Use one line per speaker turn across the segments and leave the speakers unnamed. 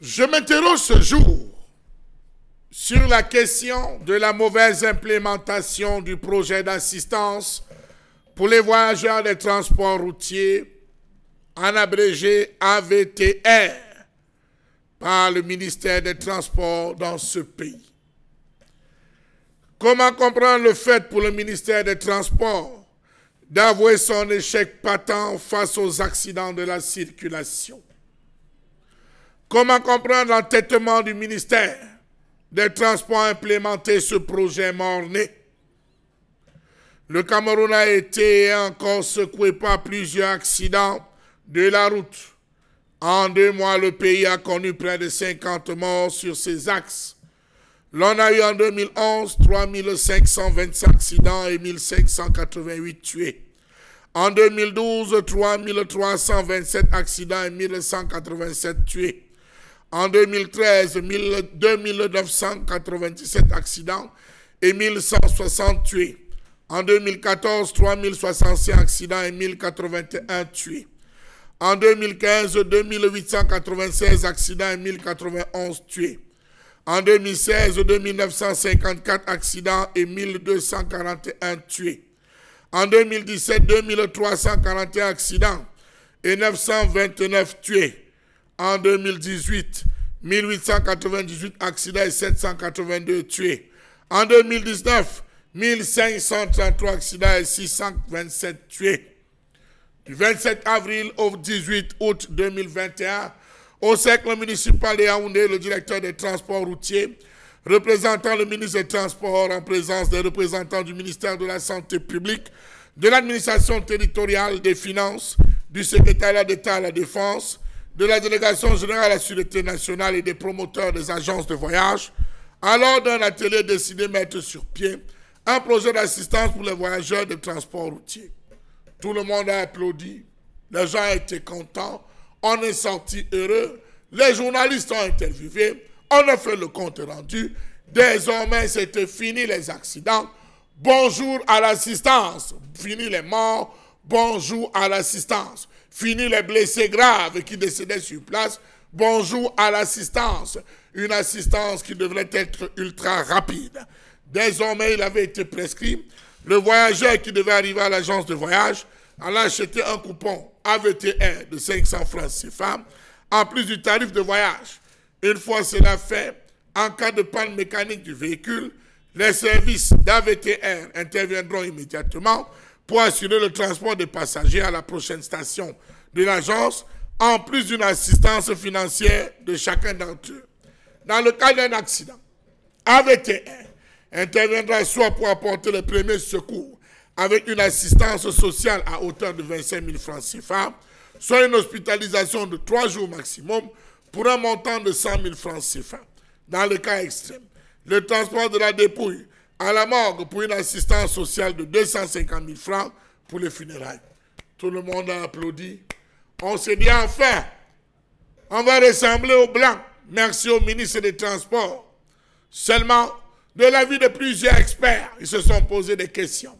Je m'interroge ce jour sur la question de la mauvaise implémentation du projet d'assistance pour les voyageurs des transports routiers, en abrégé AVTR, par le ministère des Transports dans ce pays. Comment comprendre le fait pour le ministère des Transports d'avouer son échec patent face aux accidents de la circulation Comment comprendre l'entêtement du ministère des Transports à implémenter ce projet morné Le Cameroun a été encore secoué par plusieurs accidents de la route. En deux mois, le pays a connu près de 50 morts sur ses axes. L'on a eu en 2011 3525 accidents et 1588 tués. En 2012, 327 accidents et 1187 tués. En 2013, 2997 accidents et 1160 tués. En 2014, 3065 accidents et 1081 tués. En 2015, 2896 accidents et 1091 tués. En 2016, 2954 accidents et 1241 tués. En 2017, 2341 accidents et 929 tués. En 2018, 1898 accidents et 782 tués. En 2019, 1533 accidents et 627 tués. Du 27 avril au 18 août 2021, au cercle municipal de Yaoundé, le directeur des transports routiers, représentant le ministre des Transports en présence des représentants du ministère de la Santé publique, de l'administration territoriale des finances, du secrétariat d'État à la Défense, de la délégation générale à la sûreté nationale et des promoteurs des agences de voyage, alors d'un atelier décidé mettre sur pied un projet d'assistance pour les voyageurs de transport routier. Tout le monde a applaudi, les gens étaient contents, on est sorti heureux, les journalistes ont interviewé, on a fait le compte rendu. Désormais, c'était fini les accidents. Bonjour à l'assistance. Fini les morts, bonjour à l'assistance. Fini les blessés graves qui décédaient sur place, bonjour à l'assistance. Une assistance qui devrait être ultra rapide. Désormais, il avait été prescrit. Le voyageur qui devait arriver à l'agence de voyage allait acheter un coupon AVTR de 500 francs CFA, en plus du tarif de voyage. Une fois cela fait, en cas de panne mécanique du véhicule, les services d'AVTR interviendront immédiatement pour assurer le transport des passagers à la prochaine station de l'agence, en plus d'une assistance financière de chacun d'entre eux. Dans le cas d'un accident, AVT1 interviendra soit pour apporter les premiers secours avec une assistance sociale à hauteur de 25 000 francs CFA, soit une hospitalisation de trois jours maximum pour un montant de 100 000 francs CFA. Dans le cas extrême, le transport de la dépouille à la morgue pour une assistance sociale de 250 000 francs pour les funérailles. Tout le monde a applaudi. On s'est dit enfin, on va ressembler aux Blancs. Merci au ministre des Transports. Seulement, de l'avis de plusieurs experts, ils se sont posés des questions.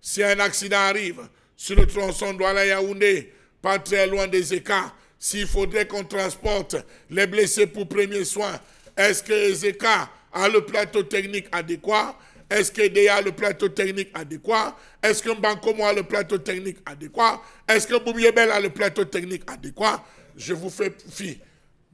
Si un accident arrive sur le tronçon Douala-Yaoundé, pas très loin des écarts, s'il faudrait qu'on transporte les blessés pour premier soin, est-ce que les a le plateau technique adéquat est-ce que a le plateau technique adéquat Est-ce que Bancomo a le plateau technique adéquat Est-ce que Boumiebel a le plateau technique adéquat Je vous fais fi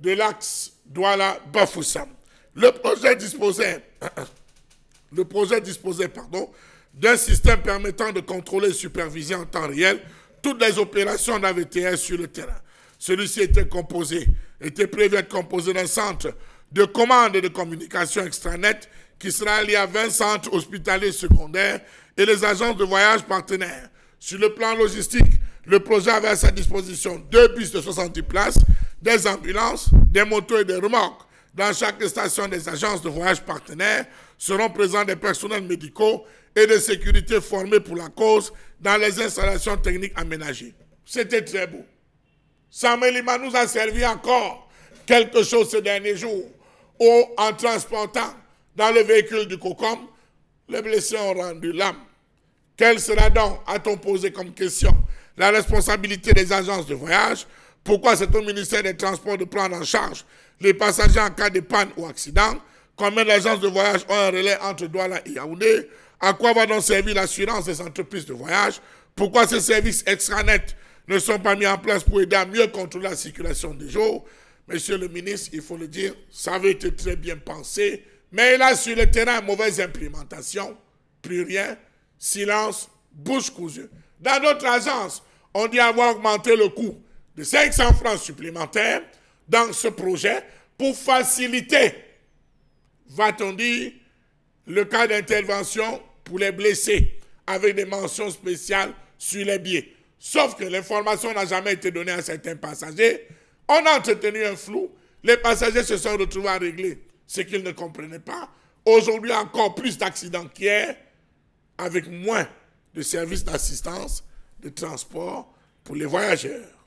de l'axe Douala-Bafoussam. Le projet disposait, le projet disposait, pardon, d'un système permettant de contrôler et superviser en temps réel toutes les opérations d'AVTS sur le terrain. Celui-ci était composé, était prévu être composé d'un centre de commande et de communication extranet qui sera lié à 20 centres hospitaliers secondaires et les agences de voyage partenaires. Sur le plan logistique, le projet avait à sa disposition deux bus de 60 places, des ambulances, des motos et des remorques. Dans chaque station des agences de voyage partenaires seront présents des personnels médicaux et de sécurité formés pour la cause dans les installations techniques aménagées. C'était très beau. Samuel Samelima nous a servi encore quelque chose ces derniers jours en transportant dans le véhicule du COCOM, les blessés ont rendu l'âme. Quelle sera donc, a-t-on posé comme question, la responsabilité des agences de voyage Pourquoi c'est au ministère des Transports de prendre en charge les passagers en cas de panne ou accident Combien d'agences de voyage ont un relais entre Douala et Yaoundé À quoi va donc servir l'assurance des entreprises de voyage Pourquoi ces services extranets ne sont pas mis en place pour aider à mieux contrôler la circulation des jours Monsieur le ministre, il faut le dire, ça avait été très bien pensé, mais là, sur le terrain mauvaise implémentation, plus rien, silence, bouche cousue. Dans notre agence, on dit avoir augmenté le coût de 500 francs supplémentaires dans ce projet pour faciliter, va-t-on dire, le cas d'intervention pour les blessés avec des mentions spéciales sur les billets. Sauf que l'information n'a jamais été donnée à certains passagers. On a entretenu un flou. Les passagers se sont retrouvés à régler ce qu'ils ne comprenaient pas. Aujourd'hui, encore plus d'accidents qu'hier, avec moins de services d'assistance, de transport pour les voyageurs.